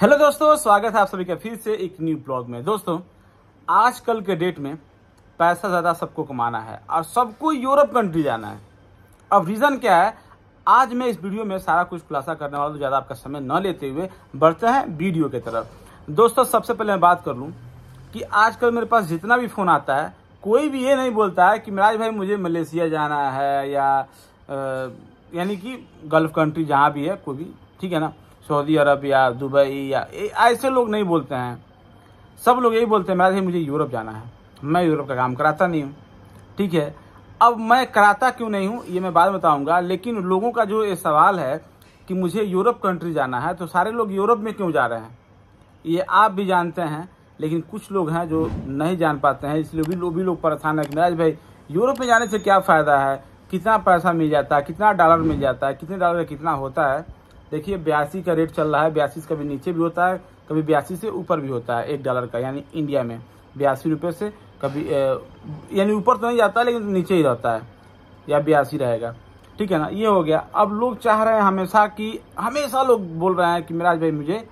hello दोस्तों स्वागत है आप सभी का फिर से एक न्यू ब्लॉग में दोस्तों आजकल के डेट में पैसा ज़्यादा सबको कमाना है और सबको यूरोप कंट्री जाना है अब रीज़न क्या है आज मैं इस वीडियो में सारा कुछ खुलासा करने वाला तो ज़्यादा आपका समय न लेते हुए बढ़ते हैं वीडियो की तरफ दोस्तों सबसे पहले मैं बात कर लूँ कि आजकल मेरे पास जितना भी फ़ोन आता है कोई भी ये नहीं बोलता है कि मिराज भाई मुझे मलेशिया जाना है या यानी कि गल्फ कंट्री जहाँ भी है कोई भी ठीक है ना सऊदी अरब या दुबई या ऐसे लोग नहीं बोलते हैं सब लोग यही बोलते हैं मेरा मुझे यूरोप जाना है मैं यूरोप का काम कराता नहीं हूँ ठीक है अब मैं कराता क्यों नहीं हूँ ये मैं बाद में बताऊँगा लेकिन लोगों का जो ये सवाल है कि मुझे यूरोप कंट्री जाना है तो सारे लोग यूरोप में क्यों जा रहे हैं ये आप भी जानते हैं लेकिन कुछ लोग हैं जो नहीं जान पाते हैं इसलिए भी लोग भी लोग परेशान है कि नाराज भाई यूरोप में जाने से क्या फ़ायदा है कितना पैसा मिल जाता है कितना डॉलर मिल जाता है कितने डॉलर कितना होता है देखिए बयासी का रेट चल रहा है बयासी से कभी नीचे भी होता है कभी बयासी से ऊपर भी होता है एक डॉलर का यानी इंडिया में बयासी रुपये से कभी यानी ऊपर तो नहीं जाता लेकिन नीचे ही रहता है या बयासी रहेगा ठीक है ना ये हो गया अब लोग चाह रहे हैं हमेशा कि हमेशा लोग बोल रहे हैं कि मिराज भाई मुझे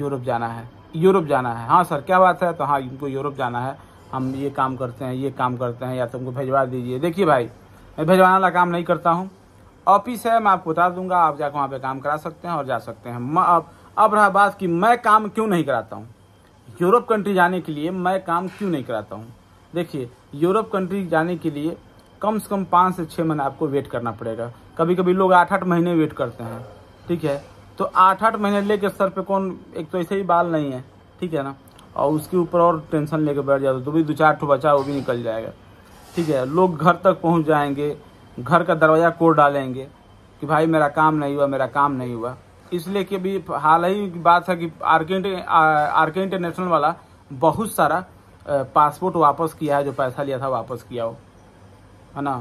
यूरोप जाना है यूरोप जाना है हाँ सर क्या बात है तो हाँ इनको यूरोप जाना है हम ये काम करते हैं ये काम करते हैं या तुमको तो भेजवा दीजिए देखिए भाई मैं भेजवाने वाला काम नहीं करता हूँ ऑफिस है मैं आपको बता दूंगा आप जाकर वहाँ पे काम करा सकते हैं और जा सकते हैं अब अब रहा बात कि मैं काम क्यों नहीं कराता हूँ यूरोप कंट्री जाने के लिए मैं काम क्यों नहीं कराता हूँ देखिए यूरोप कंट्री जाने के लिए कम से कम पाँच से छः महीने आपको वेट करना पड़ेगा कभी कभी लोग आठ आठ महीने वेट करते हैं ठीक है तो आठ आठ महीने लेके सर पे कौन एक तो ऐसे ही बाल नहीं है ठीक है ना और उसके ऊपर और टेंशन लेके बैठ जाते तो भी दो चार ठो बचा वो भी निकल जाएगा ठीक है लोग घर तक पहुँच जाएंगे घर का दरवाज़ा कोड़ डालेंगे कि भाई मेरा काम नहीं हुआ मेरा काम नहीं हुआ इसलिए कि अभी हाल ही की बात है कि आर्केंट आर्के इंटरनेशनल वाला बहुत सारा पासपोर्ट वापस किया है जो पैसा लिया था वापस किया हो है ना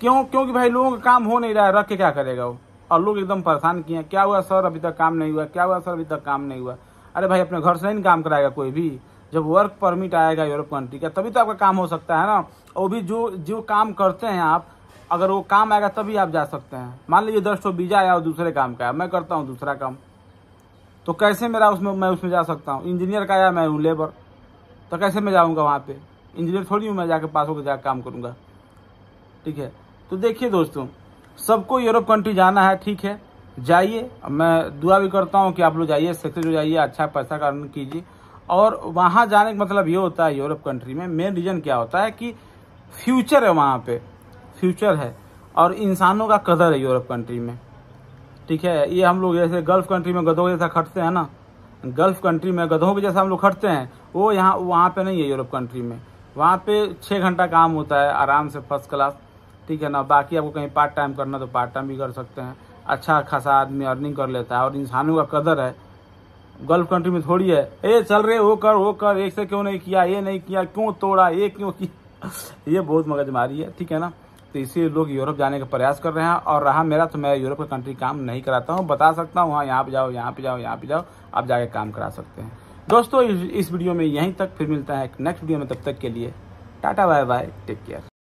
क्यों क्योंकि भाई लोगों का काम हो नहीं रहा है रख के क्या करेगा वो और लोग एकदम परेशान किए क्या हुआ सर अभी तक काम नहीं हुआ क्या हुआ सर अभी तक काम नहीं हुआ अरे भाई अपने घर से नहीं काम कराएगा कोई भी जब वर्क परमिट आएगा यूरोप कंट्री का तभी तो आपका काम हो सकता है ना और भी जो जो काम करते हैं आप अगर वो काम आएगा तभी आप जा सकते हैं मान लीजिए दस ठो बीजा आया और दूसरे काम का मैं करता हूँ दूसरा काम तो कैसे मेरा उसमें मैं उसमें जा सकता हूँ इंजीनियर का आया मैं हूँ लेबर तो कैसे मैं जाऊँगा वहाँ पर इंजीनियर थोड़ी हूँ मैं जाकर पास होकर जाकर काम करूँगा ठीक है तो देखिए दोस्तों सबको यूरोप कंट्री जाना है ठीक है जाइए मैं दुआ भी करता हूँ कि आप लोग जाइए सक्सेस हो जाइए अच्छा पैसा का कीजिए और वहाँ जाने का मतलब ये होता है यूरोप कंट्री में मेन रीज़न क्या होता है कि फ्यूचर है वहाँ पे फ्यूचर है और इंसानों का कदर है यूरोप कंट्री में ठीक है ये हम लोग जैसे गल्फ कंट्री में गधों के जैसा खटते हैं ना गल्फ कंट्री में गधों के जैसा हम लोग खटते हैं वो यहाँ वहाँ पे नहीं है यूरोप कंट्री में वहाँ पे छः घंटा काम होता है आराम से फर्स्ट क्लास ठीक है ना बाकी आपको कहीं पार्ट टाइम करना तो पार्ट टाइम भी कर सकते हैं अच्छा खासा आदमी अर्निंग कर लेता है और इंसानों का कदर है गल्फ कंट्री में थोड़ी है ए चल रहे वो कर वो कर एक से क्यों नहीं किया ये नहीं किया क्यों तोड़ा ये क्यों किया ये बहुत मगजमारी है ठीक है ना तो इसीलिए लोग यूरोप जाने का प्रयास कर रहे हैं और रहा मेरा तो मैं यूरोप का कंट्री काम नहीं कराता हूँ बता सकता हूँ हाँ यहाँ पर जाओ यहाँ पर जाओ यहाँ पर जाओ आप जाके काम करा सकते हैं दोस्तों इस वीडियो में यहीं तक फिर मिलता है नेक्स्ट वीडियो में तब तक के लिए tata bye bye take care